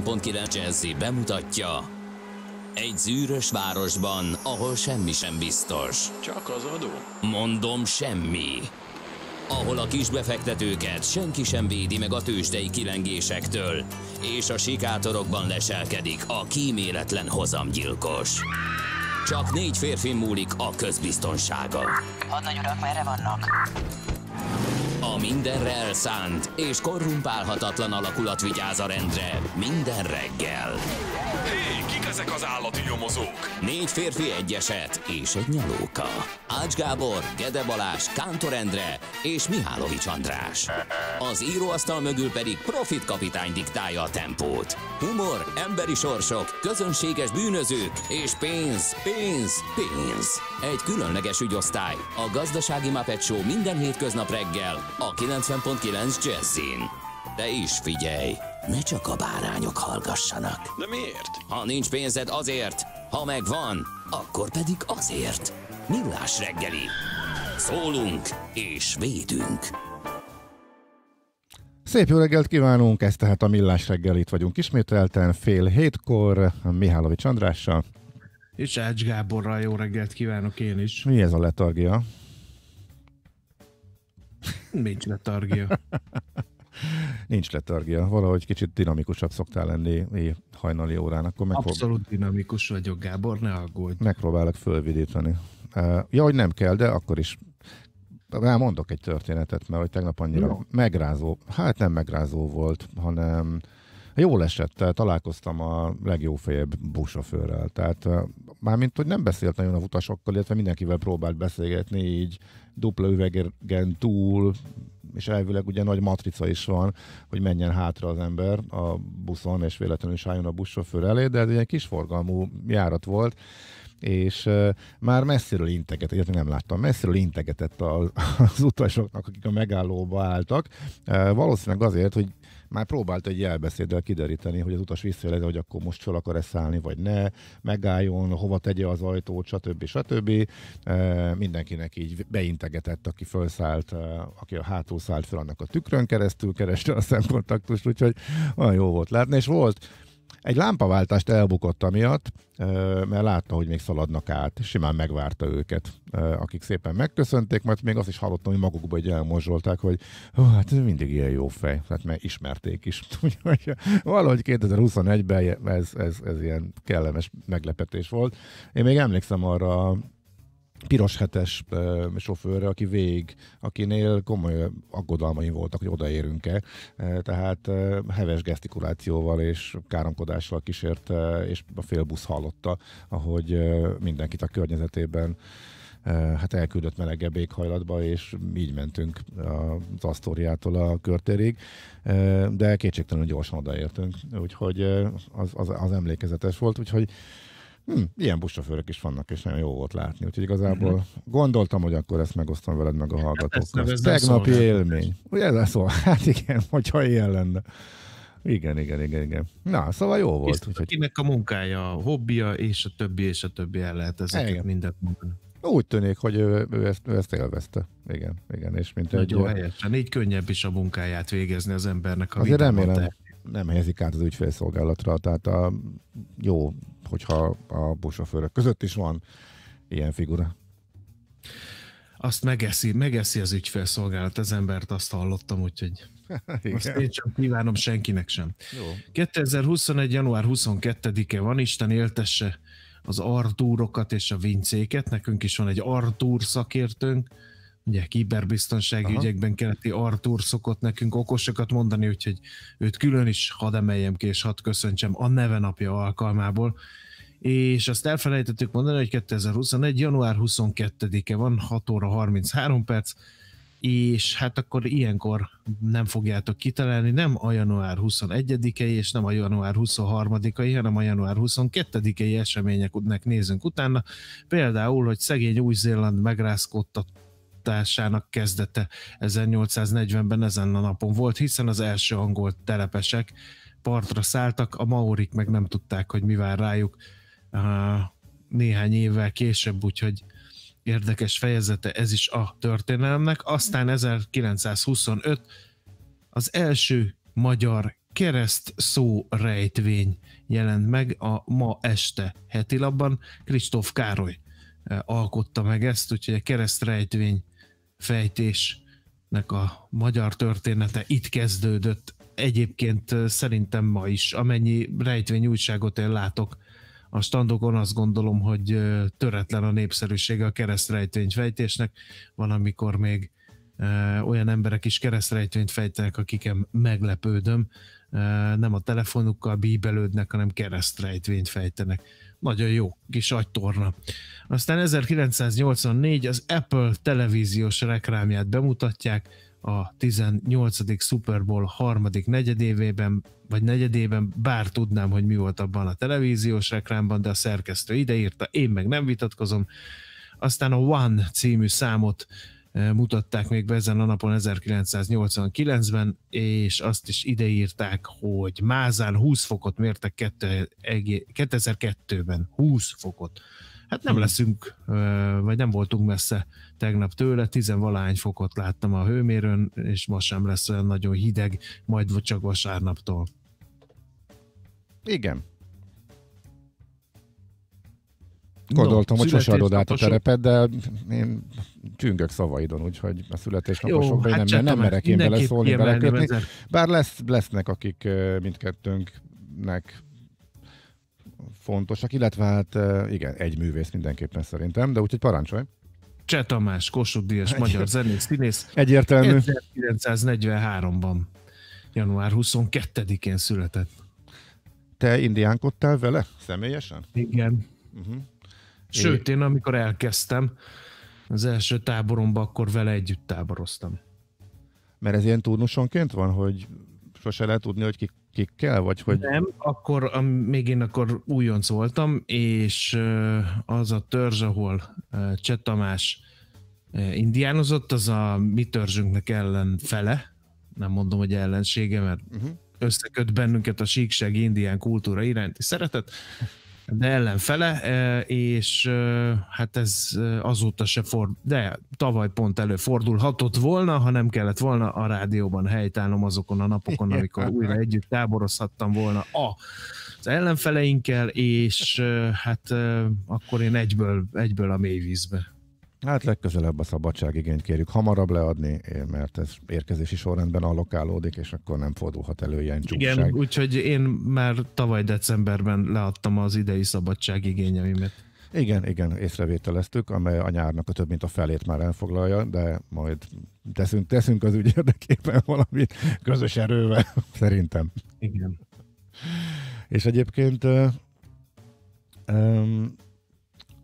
90.9 Jazzy bemutatja egy zűrös városban, ahol semmi sem biztos. Csak az adó? Mondom, semmi. Ahol a kisbefektetőket senki sem védi meg a tőzsdei kilengésektől, és a sikátorokban leselkedik a kíméletlen hozamgyilkos. Csak négy férfi múlik a közbiztonsága. Hadnagy urak, merre vannak? A mindenre elszánt és korrumpálhatatlan alakulat vigyáz a rendre minden reggel ezek az állati nyomozók? Négy férfi egyeset és egy nyalóka. Ács Gábor, Gede Balázs, Kántor Endre és Mihálovics András. Az íróasztal mögül pedig Profit kapitány diktálja a tempót. Humor, emberi sorsok, közönséges bűnözők és pénz, pénz, pénz. Egy különleges ügyosztály. A Gazdasági Mápet Show minden hétköznap reggel a 90.9 Jazzin. De is figyelj! ne csak a bárányok hallgassanak. De miért? Ha nincs pénzed azért, ha megvan, akkor pedig azért. Millás reggeli. Szólunk és védünk. Szép jó reggelt kívánunk, ez tehát a Millás reggel, itt vagyunk ismételten fél hétkor Mihálovics Andrással. És Ács Gáborral jó reggelt kívánok én is. Mi ez a letargia? Nincs letargia. Nincs letargia, valahogy kicsit dinamikusabb szoktál lenni hajnali órán. Akkor megfog... Abszolút dinamikus vagyok, Gábor, ne aggódj. Megpróbálok fölvidítani. Ja, hogy nem kell, de akkor is már mondok egy történetet, mert hogy tegnap annyira no. megrázó, hát nem megrázó volt, hanem jól esett, találkoztam a legjófejebb buszsofőrrel. Tehát mármint, hogy nem beszélt nagyon a utasokkal, illetve mindenkivel próbált beszélgetni, így dupla üvegen túl, és elvileg ugye nagy matrica is van, hogy menjen hátra az ember a buszon, és véletlenül is álljon a buszsofőr elé, de ez egy kis forgalmú járat volt, és uh, már messziről integetett, illetve nem láttam, messziről integetett az, az utasoknak, akik a megállóba álltak, uh, valószínűleg azért, hogy már próbált egy jelbeszéddel kideríteni, hogy az utas visszajelezi, hogy akkor most fel akar-e szállni, vagy ne, megálljon, hova tegye az ajtót, stb. stb. E, mindenkinek így beintegetett, aki felszállt, e, aki a hátul szállt fel, annak a tükrön keresztül kereste a szemkontaktust, úgyhogy olyan jó volt látni, és volt egy lámpaváltást elbukott amiatt, mert látta, hogy még szaladnak át, és simán megvárta őket, akik szépen megköszönték, majd még azt is hallottam, hogy magukba egy elmozsolták, hogy hát ez mindig ilyen jó fej, hát mert ismerték is. valahogy 2021-ben ez, ez, ez ilyen kellemes meglepetés volt. Én még emlékszem arra piros hetes ö, sofőrre, aki végig, akinél komoly aggodalmaim voltak, hogy odaérünk-e. Tehát ö, heves gesztikulációval és káromkodással kísért, és a fél busz hallotta, ahogy ö, mindenkit a környezetében hát elküldött melegebb éghajlatba, és így mentünk az Asztóriától a körtérig, de kétségtelenül gyorsan odaértünk, úgyhogy az, az, az emlékezetes volt, úgyhogy Hm, ilyen buszsofőrök is vannak, és nagyon jó volt látni. Úgyhogy igazából mm-hmm. gondoltam, hogy akkor ezt megosztom veled meg a hát hallgatókkal. Ez Tegnapi hát. élmény. Ugye ez szó? Hát igen, hogyha ilyen lenne. Igen, igen, igen, igen. Na, szóval jó volt. úgyhogy... Kinek a munkája, a hobbija, és a többi, és a többi el lehet ezeket igen. mindent mondani. Úgy tűnik, hogy ő, ő, ezt, ő ezt élvezte. Igen, igen, és mint Nagyon egy... helyesen, így könnyebb is a munkáját végezni az embernek. a Azért remélem, nem helyezik át az ügyfélszolgálatra, tehát a, jó, hogyha a buszsofőrök között is van ilyen figura. Azt megeszi, megeszi az ügyfélszolgálat, az embert azt hallottam, úgyhogy Azt én csak kívánom senkinek sem. Jó. 2021. január 22-e van, Isten éltesse az Artúrokat és a Vincéket. Nekünk is van egy Artúr szakértőnk, ugye kiberbiztonsági Aha. ügyekben keleti Artur szokott nekünk okosokat mondani, úgyhogy őt külön is hadd emeljem ki, és hadd köszöntsem a neve napja alkalmából. És azt elfelejtettük mondani, hogy 2021. január 22-e van, 6 óra 33 perc, és hát akkor ilyenkor nem fogjátok kitalálni nem a január 21-ei és nem a január 23-ai, hanem a január 22-ei eseményeknek nézünk utána. Például, hogy szegény Új-Zéland megrázkodtat gyártásának kezdete 1840-ben ezen a napon volt, hiszen az első angol telepesek partra szálltak, a maorik meg nem tudták, hogy mi vár rájuk néhány évvel később, úgyhogy érdekes fejezete ez is a történelemnek. Aztán 1925 az első magyar kereszt szó rejtvény jelent meg a ma este labban. Kristóf Károly alkotta meg ezt, úgyhogy a keresztrejtvény fejtésnek a magyar története itt kezdődött. Egyébként szerintem ma is, amennyi rejtvény újságot én látok, a standokon azt gondolom, hogy töretlen a népszerűsége a keresztrejtvény fejtésnek. Van, amikor még olyan emberek is keresztrejtvényt fejtenek, akiken meglepődöm, nem a telefonukkal bíbelődnek, hanem keresztrejtvényt fejtenek. Nagyon jó kis agytorna. Aztán 1984 az Apple televíziós reklámját bemutatják, a 18. Super Bowl harmadik negyedévében, vagy negyedében, bár tudnám, hogy mi volt abban a televíziós reklámban, de a szerkesztő ideírta, én meg nem vitatkozom. Aztán a One című számot Eh, mutatták még be ezen a napon 1989-ben, és azt is ideírták, hogy Mázán 20 fokot mértek 2002-ben. 20 fokot. Hát nem hm. leszünk, eh, vagy nem voltunk messze tegnap tőle, tizenvalány fokot láttam a hőmérőn, és ma sem lesz olyan nagyon hideg, majd csak vasárnaptól. Igen, Gondoltam, no, hogy sose adod át a terepet, de én csüngök szavaidon, úgyhogy a születésnaposokra hát nem, nem merek én beleszólni, belekötni. Bár lesz, lesznek, akik mindkettőnknek fontosak, illetve hát igen, egy művész mindenképpen szerintem, de úgyhogy parancsolj. Cseh Tamás, Kossuth Díjas, magyar zenész, színész. Egyértelmű. 1943-ban, január 22-én született. Te indiánkodtál vele személyesen? Igen. Uh-huh. Sőt, én amikor elkezdtem az első táboromba, akkor vele együtt táboroztam. Mert ez ilyen turnusonként van, hogy sose lehet tudni, hogy kik, kik kell, vagy hogy... Nem, akkor a, még én akkor újonc voltam, és az a törzs, ahol Cseh Tamás indiánozott, az a mi törzsünknek fele, nem mondom, hogy ellensége, mert uh-huh. összeköt bennünket a síkság indián kultúra iránti szeretet, de ellenfele, e, és e, hát ez e, azóta se ford, de tavaly pont előfordulhatott volna, ha nem kellett volna a rádióban helytállnom azokon a napokon, amikor újra együtt táborozhattam volna a az ellenfeleinkkel, és hát akkor én egyből, egyből a mélyvízbe Hát legközelebb a szabadságigényt kérjük hamarabb leadni, eh, mert ez érkezési sorrendben allokálódik, és akkor nem fordulhat elő ilyen csúfság. Igen, úgyhogy én már tavaly decemberben leadtam az idei szabadságigényeimet. Igen, igen, észrevételeztük, amely a nyárnak a több mint a felét már elfoglalja, de majd teszünk, teszünk az ügy érdekében valamit közös erővel, szerintem. Igen. És egyébként um,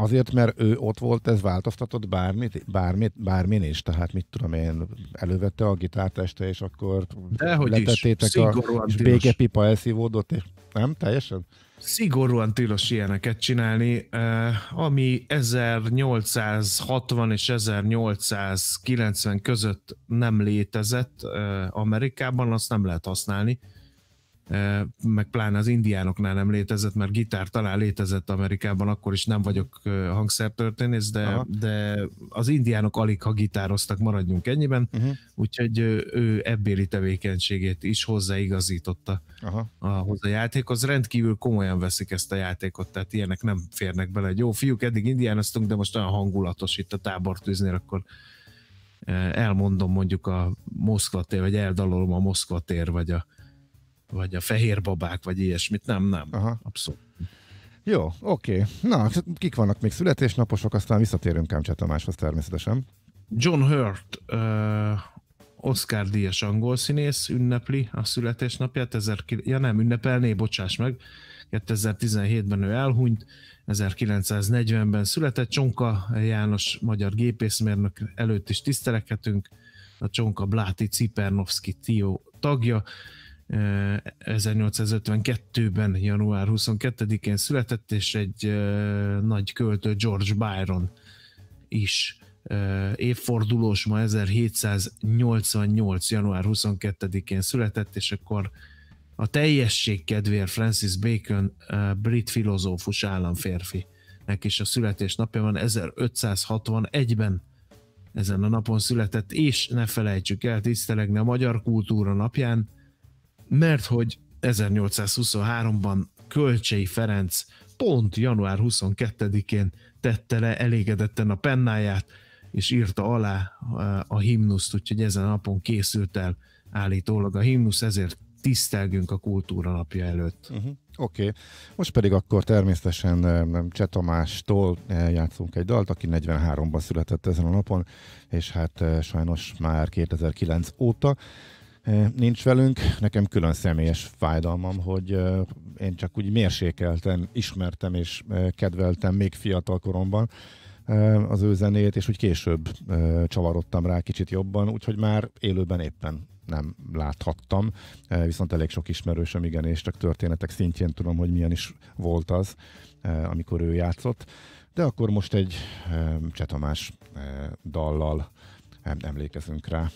Azért, mert ő ott volt, ez változtatott bármit, bármit, bármin is, tehát mit tudom én, elővette a gitárt este, és akkor Dehogy letettétek is. a és békepipa elszívódott, és nem teljesen? Szigorúan tilos ilyeneket csinálni, eh, ami 1860 és 1890 között nem létezett eh, Amerikában, azt nem lehet használni meg pláne az indiánoknál nem létezett, mert gitár talán létezett Amerikában, akkor is nem vagyok hangszertörténész, de, de az indiánok alig ha gitároztak, maradjunk ennyiben, uh-huh. úgyhogy ő ebbéli tevékenységét is hozzáigazította Aha. ahhoz a játékhoz. Rendkívül komolyan veszik ezt a játékot, tehát ilyenek nem férnek bele. Jó, fiúk, eddig indiánoztunk, de most olyan hangulatos itt a tábortűznél, akkor elmondom mondjuk a Moszkva tér, vagy eldalolom a Moszkva tér, vagy a vagy a fehér babák, vagy ilyesmit, nem, nem, Aha. abszolút. Jó, oké. Na, kik vannak még születésnaposok, aztán visszatérünk Kámcsá Tamáshoz természetesen. John Hurt, uh, Oscar díjas angol színész ünnepli a születésnapját, 19... ja nem ünnepelné, bocsáss meg, 2017-ben ő elhunyt, 1940-ben született Csonka János magyar gépészmérnök előtt is tisztelekhetünk, a Csonka Bláti Cipernovszki Tio tagja, 1852-ben, január 22-én született, és egy nagy költő George Byron is évfordulós ma 1788. január 22-én született, és akkor a teljesség kedvéért Francis Bacon, brit filozófus államférfi neki is a születésnapja van 1561-ben ezen a napon született, és ne felejtsük el tisztelegni a Magyar Kultúra napján mert hogy 1823-ban Kölcsei Ferenc pont január 22-én tette le elégedetten a pennáját, és írta alá a himnuszt, úgyhogy ezen a napon készült el állítólag a himnusz, ezért tisztelgünk a kultúra napja előtt. Uh-huh. Oké, okay. most pedig akkor természetesen Cseh Tamástól játszunk egy dalt, aki 43-ban született ezen a napon, és hát sajnos már 2009 óta nincs velünk. Nekem külön személyes fájdalmam, hogy én csak úgy mérsékeltem, ismertem és kedveltem még fiatal koromban az ő zenét, és úgy később csavarodtam rá kicsit jobban, úgyhogy már élőben éppen nem láthattam, viszont elég sok ismerősöm igen, és csak történetek szintjén tudom, hogy milyen is volt az, amikor ő játszott. De akkor most egy Csetamás dallal emlékezünk rá.